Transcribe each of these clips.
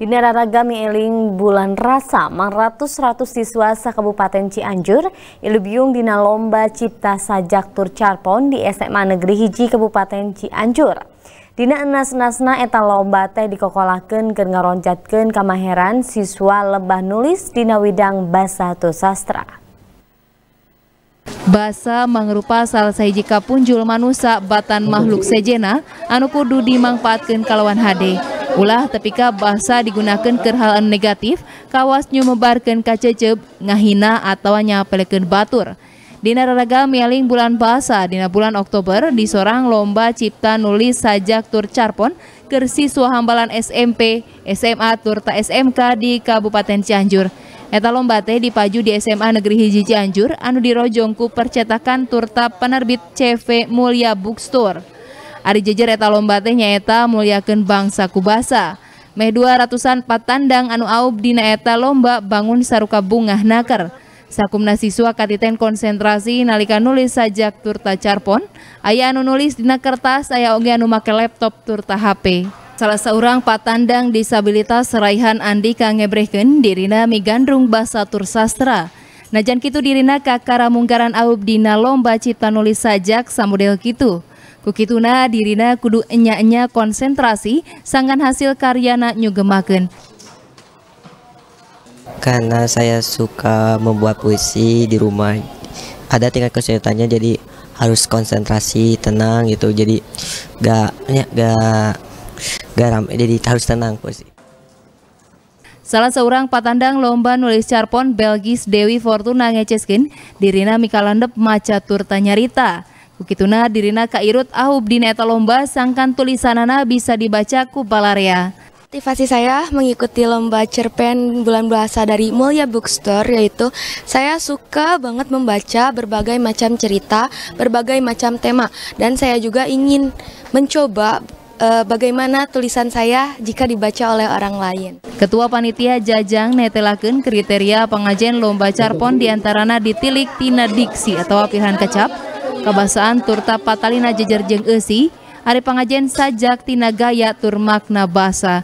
Di Nararaga Eling Bulan Rasa mangratus-ratus siswa Kabupaten Cianjur ilubiung dina lomba cipta sajak tur carpon di SMA Negeri Hiji Kabupaten Cianjur. Dina enas enasna eta lomba teh dikokolakeun keur ngaroncatkeun kamaheran siswa lebah nulis dina widang basa tu sastra. Basa mangrupa salah sahiji kapunjul manusia batan makhluk sejena anu kudu dimangpaatkan kalawan hade Ulah tepika bahasa digunakan kerhalan negatif, kawasnya kaca kacecep, ngahina atau nyapelekan batur. Dina raga mialing bulan bahasa dina bulan Oktober di lomba cipta nulis sajak tur carpon ke siswa hambalan SMP, SMA turta SMK di Kabupaten Cianjur. Eta lomba teh dipaju di SMA Negeri Hiji Cianjur anu dirojongku percetakan turta penerbit CV Mulia Bookstore. Ari jejer eta lomba teh nyaeta muliakeun bangsa kubasa. Meh dua ratusan patandang anu aub dina eta lomba bangun saruka bungah naker. Sakumna siswa katiten konsentrasi nalika nulis sajak turta carpon, aya anu nulis dina kertas, aya oge anu make laptop turta HP. Salah seorang patandang disabilitas Raihan Andika ngebrehkeun dirina migandrung basa tur sastra. Najan kitu dirina kakara munggaran aub dina lomba cipta nulis sajak samudel kitu. Kukituna dirina kudu enya-enya konsentrasi sangan hasil karyana nyugemaken. Karena saya suka membuat puisi di rumah, ada tingkat kesulitannya jadi harus konsentrasi tenang gitu jadi gak ya, gak gak ramai jadi harus tenang puisi Salah seorang patandang lomba nulis carpon Belgis Dewi Fortuna ngeceskin dirina mikalandep maca nyarita. Kukituna dirina kairut ahub di neta lomba sangkan tulisanana bisa dibaca ku palarea. Motivasi saya mengikuti lomba cerpen bulan bahasa dari Mulia Bookstore yaitu saya suka banget membaca berbagai macam cerita, berbagai macam tema dan saya juga ingin mencoba eh, bagaimana tulisan saya jika dibaca oleh orang lain. Ketua Panitia Jajang netelaken kriteria pengajian lomba carpon diantarana ditilik tina diksi atau apihan kecap, kebasaan turta patalina jejer jeng esi hari pengajian sajak tina gaya tur makna basa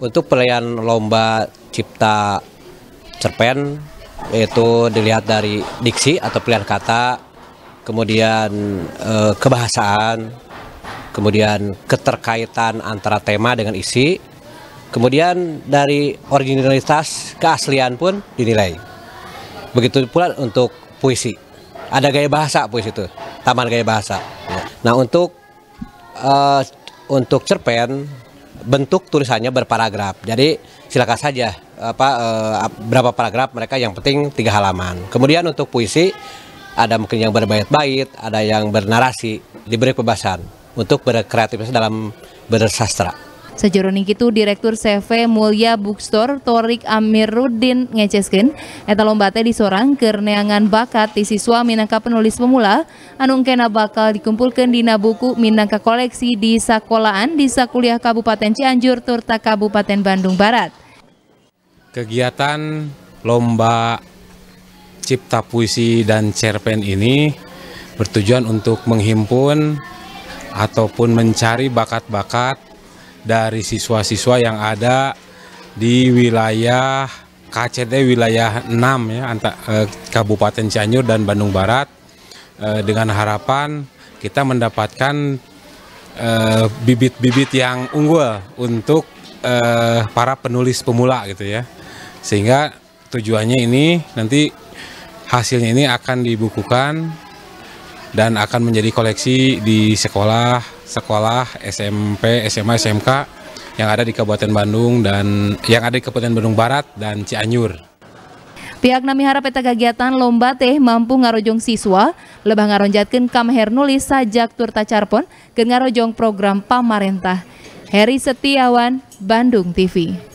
untuk pelayan lomba cipta cerpen yaitu dilihat dari diksi atau pilihan kata kemudian eh, kebahasaan kemudian keterkaitan antara tema dengan isi kemudian dari originalitas keaslian pun dinilai begitu pula untuk puisi ada gaya bahasa puisi itu, taman gaya bahasa. Ya. Nah untuk uh, untuk cerpen bentuk tulisannya berparagraf. Jadi silakan saja apa uh, berapa paragraf mereka yang penting tiga halaman. Kemudian untuk puisi ada mungkin yang berbait-bait, ada yang bernarasi, diberi kebebasan untuk berkreativitas dalam bersastra. Sajeroning itu Direktur CV Mulia Bookstore Torik Amiruddin ngeceskin eta lomba teh disorang kerneangan bakat di siswa Minangka penulis pemula Anungkena bakal dikumpulkan dina buku Minangka koleksi di sekolahan di Sakuliah Kabupaten Cianjur Turta Kabupaten Bandung Barat. Kegiatan lomba cipta puisi dan cerpen ini bertujuan untuk menghimpun ataupun mencari bakat-bakat dari siswa-siswa yang ada di wilayah KCT wilayah 6 ya antara eh, Kabupaten Cianjur dan Bandung Barat eh, dengan harapan kita mendapatkan eh, bibit-bibit eh, yang unggul untuk eh, para penulis pemula gitu ya sehingga tujuannya ini nanti hasilnya ini akan dibukukan dan akan menjadi koleksi di sekolah sekolah SMP, SMA, SMK yang ada di Kabupaten Bandung dan yang ada di Kabupaten Bandung Barat dan Cianjur. Pihak nami harap eta kegiatan lomba teh mampu ngarojong siswa lebah ngaronjatkan kamher nulis sajak turta carpon ke ngarojong program pamarentah. Heri Setiawan, Bandung TV.